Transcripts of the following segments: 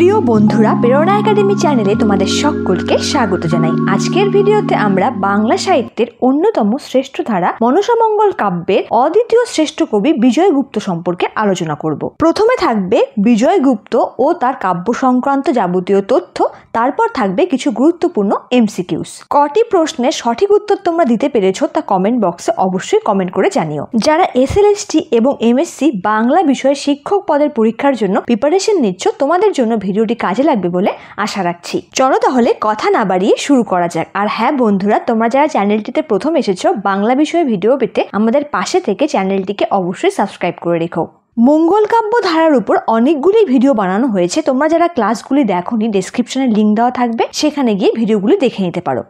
প্রিয় বন্ধুরা প্রেরণা একাডেমি চ্যানেলে তোমাদের সকলকে স্বাগত জানাই আজকের ভিডিওতে আমরা বাংলা সাহিত্যের অন্যতম শ্রেষ্ঠ ধারা মনসামঙ্গল কাব্যের অদ্বিতীয় শ্রেষ্ঠ কবি বিজয় গুপ্ত সম্পর্কে আলোচনা করব প্রথমে থাকবে গুপ্ত ও তার কাব্য সংক্রান্ত যাবতীয় তথ্য তারপর থাকবে কিছু গুরুত্বপূর্ণ এমসিকিউস কটি প্রশ্নের সঠিক উত্তর তোমরা দিতে পেরেছ তা কমেন্ট বক্সে অবশ্যই কমেন্ট করে জানিও যারা এস এস এল টি এবং এমএসসি বাংলা বিষয়ে শিক্ষক পদের পরীক্ষার জন্য প্রিপারেশন নিচ্ছ তোমাদের জন্য ভিডিওটি কাজে লাগবে বলে আশা রাখছি চলো তাহলে কথা না বাড়িয়ে শুরু করা যাক আর হ্যাঁ বন্ধুরা তোমরা যারা চ্যানেলটিতে প্রথম এসেছো বাংলা বিষয়ে ভিডিও পেতে আমাদের পাশে থেকে চ্যানেলটিকে অবশ্যই সাবস্ক্রাইব করে রেখো মঙ্গল কাব্য ধারার উপর অনেকগুলি ভিডিও বানানো হয়েছে তোমরা যারা ক্লাসগুলি দেখোনি ডেসক্রিপশনে লিঙ্ক দেওয়া থাকবে সেখানে গিয়ে ভিডিওগুলি দেখে নিতে পারো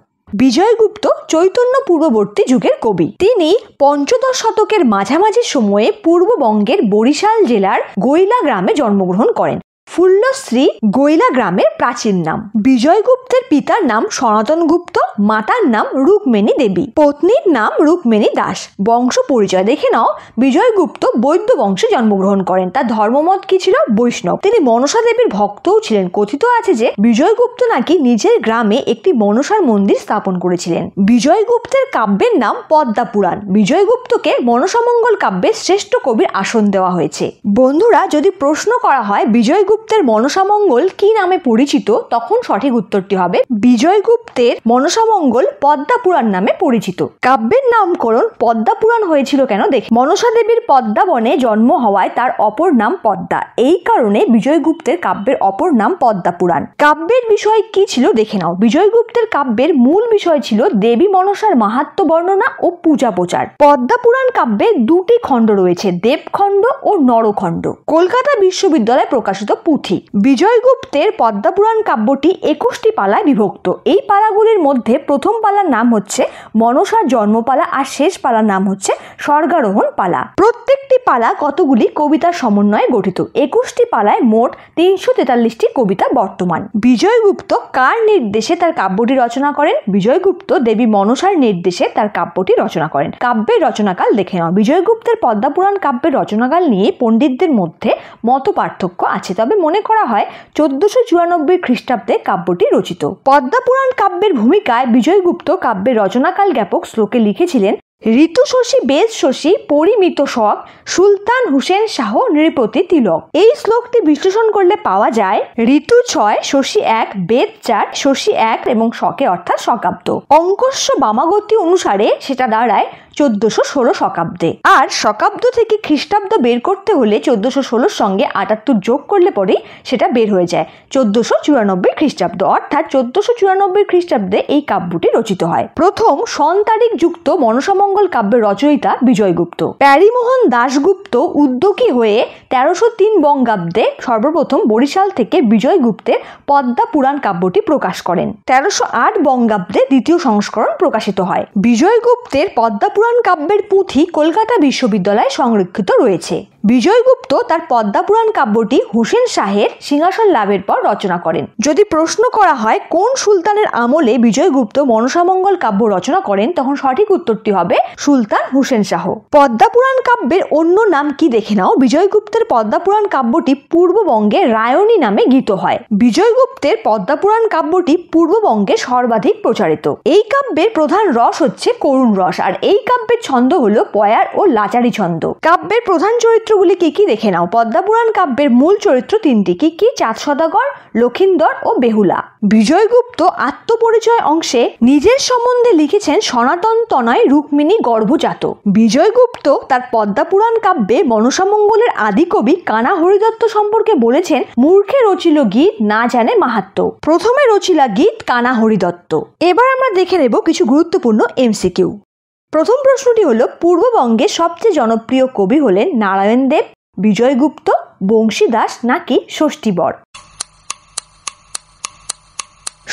বিজয়গুপ্ত চৈতন্য পূর্ববর্তী যুগের কবি তিনি পঞ্চদশ শতকের মাঝামাঝি সময়ে পূর্ববঙ্গের বরিশাল জেলার গৈলা গ্রামে জন্মগ্রহণ করেন ফুল্লশ্রী গৈলা গ্রামের প্রাচীন নাম বিজয়গুপ্তের পিতার নাম সনাতন গুপ্ত মাতার নাম রুকমেনি দেবী পত্নীর নাম রুকমেনি দাস বংশ পরিচয় দেখে নাও বিজয়গুপ্ত বৈদ্য বংশে জন্মগ্রহণ করেন তার ধর্মমত কি ছিল বৈষ্ণব তিনি মনসা দেবীর ভক্তও ছিলেন কথিত আছে যে বিজয়গুপ্ত নাকি নিজের গ্রামে একটি মনসার মন্দির স্থাপন করেছিলেন বিজয়গুপ্তের কাব্যের নাম পদ্মা পুরাণ বিজয়গুপ্তকে মনসামঙ্গল কাব্যের শ্রেষ্ঠ কবির আসন দেওয়া হয়েছে বন্ধুরা যদি প্রশ্ন করা হয় বিজয়গুপ্ত বিজয়গুপ্তের মনসামঙ্গল কি নামে পরিচিত তখন সঠিক উত্তরটি হবে বিজয়গুপ্তের মনসামঙ্গল পদ্মা পুরাণ নামে পরিচিত কাব্যের নামকরণ পদ্মা পুরাণ হয়েছিল কেন দেখে মনসা দেবীর পদ্মা বনে জন্ম হওয়ায় তার অপর নাম পদ্মা এই কারণে বিজয়গুপ্তের কাব্যের অপর নাম পদ্মা পুরাণ কাব্যের বিষয় কি ছিল দেখে নাও বিজয়গুপ্তের কাব্যের মূল বিষয় ছিল দেবী মনসার মাহাত্ম বর্ণনা ও পূজা প্রচার পদ্মা পুরাণ কাব্যে দুটি খণ্ড রয়েছে দেবখণ্ড ও নরখণ্ড কলকাতা বিশ্ববিদ্যালয়ে প্রকাশিত পুঁথি বিজয়গুপ্তের পদ্মাপুরাণ কাব্যটি একুশটি পালায় বিভক্ত এই পালাগুলির মধ্যে প্রথম পালার নাম হচ্ছে মনসার জন্মপালা আর শেষ পালার নাম হচ্ছে স্বর্গারোহণ পালা প্রত্যেক প্রত্যেকটি পালা কতগুলি কবিতার সমন্বয়ে গঠিত একুশটি পালায় মোট তিনশো তেতাল্লিশটি কবিতা বর্তমান বিজয়গুপ্ত কার নির্দেশে তার কাব্যটি রচনা করেন বিজয়গুপ্ত দেবী মনসার নির্দেশে তার কাব্যটি রচনা করেন কাব্যের রচনাকাল দেখে নাও বিজয়গুপ্তের পদ্মাপুরাণ কাব্যের রচনাকাল নিয়ে পণ্ডিতদের মধ্যে মত পার্থক্য আছে তবে মনে করা হয় চোদ্দশো চুরানব্বই খ্রিস্টাব্দে কাব্যটি রচিত পদ্মাপুরাণ কাব্যের ভূমিকায় বিজয়গুপ্ত কাব্যের রচনাকাল জ্ঞাপক শ্লোকে লিখেছিলেন ঋতুশশী বেদ শশী পরিমিত সব সুলতান হুসেন শাহ নৃপতি তিলক এই শ্লোকটি বিশ্লেষণ করলে পাওয়া যায় ঋতু ছয় শশী এক বেদ চার শশী এক এবং শকে অর্থাৎ শকাব্দ অঙ্কস্য বামাগতি অনুসারে সেটা দাঁড়ায় চোদ্দশো ষোলো শকাব্দে আর শকাব্দ থেকে খ্রিস্টাব্দ বের করতে হলে চোদ্দশো ষোলোর সঙ্গে আটাত্তর যোগ করলে পরেই সেটা বের হয়ে যায় চোদ্দশো চুরানব্বই খ্রিস্টাব্দ অর্থাৎ চোদ্দশো চুরানব্বই খ্রিস্টাব্দে এই কাব্যটি রচিত হয় প্রথম সন তারিখ যুক্ত মনসামঙ্গল কাব্যের রচয়িতা বিজয়গুপ্ত প্যারিমোহন দাশগুপ্ত উদ্যোগী হয়ে তেরোশো তিন বঙ্গাব্দে সর্বপ্রথম বরিশাল থেকে বিজয়গুপ্তের পদ্মা পুরাণ কাব্যটি প্রকাশ করেন তেরোশো আট বঙ্গাব্দে দ্বিতীয় সংস্করণ প্রকাশিত হয় বিজয়গুপ্তের পদ্মা পুরাণ কাব্যের পুঁথি কলকাতা বিশ্ববিদ্যালয়ে সংরক্ষিত রয়েছে বিজয়গুপ্ত তার পদ্মাপুরাণ কাব্যটি হুসেন শাহের সিংহাসন লাভের পর রচনা করেন যদি প্রশ্ন করা হয় কোন সুলতানের আমলে বিজয়গুপ্ত মনসামঙ্গল কাব্য রচনা করেন তখন সঠিক উত্তরটি হবে সুলতান হুসেন শাহ পদ্মাপুরাণ কাব্যের অন্য নাম কি দেখে নাও বিজয়গুপ্তের পদ্মাপুরাণ কাব্যটি পূর্ববঙ্গে রায়নি নামে গীত হয় বিজয়গুপ্তের পদ্মাপুরাণ কাব্যটি পূর্ববঙ্গে সর্বাধিক প্রচারিত এই কাব্যের প্রধান রস হচ্ছে করুণ রস আর এই কাব্যের ছন্দ হলো পয়ার ও লাচারি ছন্দ কাব্যের প্রধান চরিত্র চরিত্রগুলি কি দেখে নাও পদ্মাপুরাণ কাব্যের মূল চরিত্র তিনটি কি কি চাঁদ সদাগর লক্ষিন্দর ও বেহুলা বিজয়গুপ্ত আত্মপরিচয় অংশে নিজের সম্বন্ধে লিখেছেন সনাতন তনয় রুক্মিণী গর্ভজাত বিজয়গুপ্ত তার পদ্মাপুরাণ কাব্যে মনসামঙ্গলের আদিকবি কানা হরিদত্ত সম্পর্কে বলেছেন মূর্খে রচিল গীত না জানে মাহাত্ম প্রথমে রচিলা গীত কানা হরিদত্ত এবার আমরা দেখে নেব কিছু গুরুত্বপূর্ণ এমসিকিউ প্রথম প্রশ্নটি হলো পূর্ববঙ্গে সবচেয়ে জনপ্রিয় কবি হলেন নারায়ণ দেব বিজয়গুপ্ত বংশী দাস নাকি ষষ্ঠীবর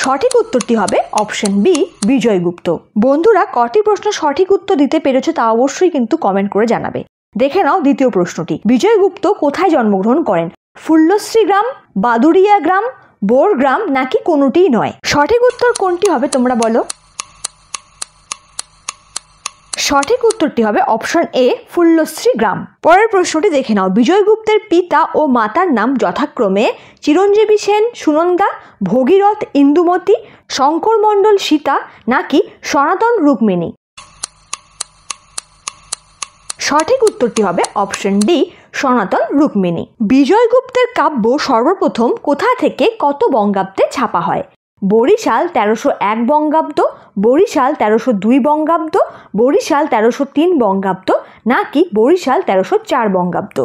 সঠিক উত্তরটি হবে অপশন বি বিজয়গুপ্ত বন্ধুরা কটি প্রশ্ন সঠিক উত্তর দিতে পেরেছে তা অবশ্যই কিন্তু কমেন্ট করে জানাবে দেখে নাও দ্বিতীয় প্রশ্নটি বিজয়গুপ্ত কোথায় জন্মগ্রহণ করেন ফুল্লশ্রী গ্রাম বাদুরিয়া গ্রাম বোর গ্রাম নাকি কোনোটিই নয় সঠিক উত্তর কোনটি হবে তোমরা বলো সঠিক উত্তরটি হবে অপশন এ ফুল্লশ্রী গ্রাম পরের প্রশ্নটি দেখে নাও বিজয় গুপ্তের পিতা ও মাতার নাম যথাক্রমে চিরঞ্জীবী সেন সুনন্দা ভগীরথ ইন্দুমতী শঙ্কর মণ্ডল সীতা নাকি সনাতন রুক্মিণী সঠিক উত্তরটি হবে অপশন ডি সনাতন রুক্মিণী বিজয়গুপ্তের কাব্য সর্বপ্রথম কোথা থেকে কত বঙ্গাব্দে ছাপা হয় বরিশাল তেরোশো এক বঙ্গাব্দ বরিশাল তেরোশো দুই বঙ্গাব্দ বরিশাল তেরোশো তিন বঙ্গাব্দ নাকি বরিশাল তেরোশো চার বঙ্গাব্দ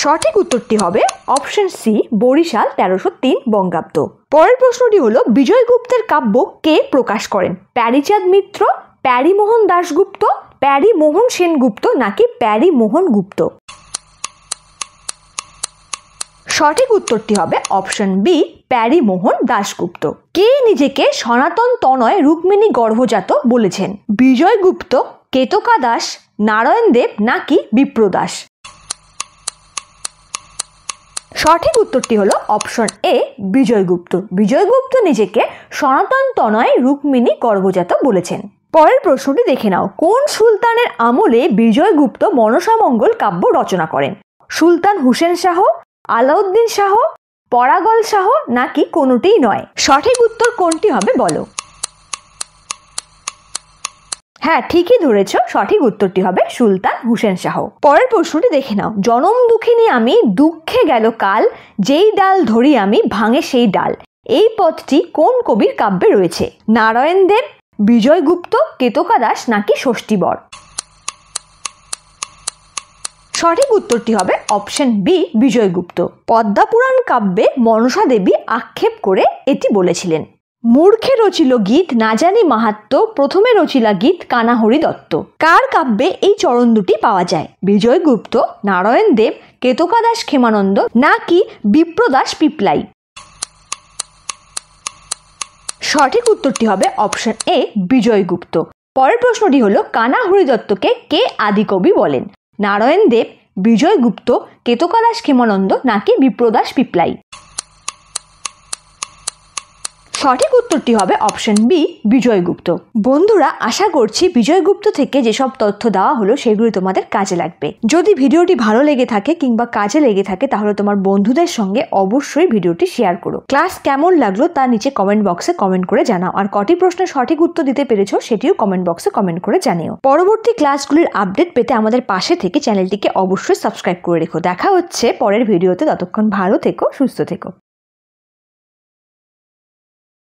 সঠিক উত্তরটি হবে অপশন সি বরিশাল তেরোশো তিন বঙ্গাব্দ পরের প্রশ্নটি হলো বিজয়গুপ্তের কাব্য কে প্রকাশ করেন প্যারিচাঁদ মিত্র প্যারিমোহন দাশগুপ্ত প্যারিমোহন সেনগুপ্ত নাকি প্যারিমোহন গুপ্ত সঠিক উত্তরটি হবে অপশন বি প্যারিমোহন দাশগুপ্ত কে নিজেকে সনাতন তনয় রুক্মিণী গর্ভজাত বলেছেন বিজয়গুপ্ত কেতকা দাস নারায়ণ দেব নাকি বিপ্রদাস সঠিক উত্তরটি হলো অপশন এ বিজয়গুপ্ত বিজয়গুপ্ত নিজেকে সনাতন তনয় রুক্মিণী গর্ভজাত বলেছেন পরের প্রশ্নটি দেখে নাও কোন সুলতানের আমলে বিজয়গুপ্ত মনসামঙ্গল কাব্য রচনা করেন সুলতান হুসেন শাহ আলাউদ্দিন শাহ পরাগল শাহ নাকি কোনোটিই নয় সঠিক উত্তর কোনটি হবে বলো হ্যাঁ ঠিকই ধরেছ সঠিক উত্তরটি হবে সুলতান হুসেন শাহ পরের প্রশ্নটি দেখে নাও জনম দুঃখিনী আমি দুঃখে গেল কাল যেই ডাল ধরি আমি ভাঙে সেই ডাল এই পথটি কোন কবির কাব্যে রয়েছে নারায়ণ দেব বিজয়গুপ্ত কেতকা দাস নাকি ষষ্ঠীবর সঠিক উত্তরটি হবে অপশন বি বিজয়গুপ্ত পদ্মাপুরাণ কাব্যে মনসা দেবী আক্ষেপ করে এটি বলেছিলেন মূর্খে রচিল গীত না জানি মাহাত্ম প্রথমে রচিলা গীত কানাহরি দত্ত কার কাব্যে এই চরণ দুটি পাওয়া যায় বিজয়গুপ্ত নারায়ণ দেব কেতকাদাস ক্ষেমানন্দ নাকি বিপ্রদাস পিপলাই সঠিক উত্তরটি হবে অপশন এ বিজয়গুপ্ত পরের প্রশ্নটি হলো কানাহরি দত্তকে কে আদিকবি বলেন নারায়ণ দেব বিজয়গুপ্ত কেতকালাস ক্ষেমানন্দ নাকি বিপ্রদাস পিপলাই সঠিক উত্তরটি হবে অপশন বি বিজয়গুপ্ত বন্ধুরা আশা করছি বিজয়গুপ্ত থেকে যেসব তথ্য দেওয়া হলো সেগুলি তোমাদের কাজে লাগবে যদি ভিডিওটি ভালো লেগে থাকে কিংবা কাজে লেগে থাকে তাহলে তোমার বন্ধুদের সঙ্গে অবশ্যই ভিডিওটি শেয়ার করো ক্লাস কেমন লাগলো তা নিচে কমেন্ট বক্সে কমেন্ট করে জানাও আর কটি প্রশ্নের সঠিক উত্তর দিতে পেরেছো সেটিও কমেন্ট বক্সে কমেন্ট করে জানিও পরবর্তী ক্লাসগুলির আপডেট পেতে আমাদের পাশে থেকে চ্যানেলটিকে অবশ্যই সাবস্ক্রাইব করে রেখো দেখা হচ্ছে পরের ভিডিওতে ততক্ষণ ভালো থেকো সুস্থ থেকো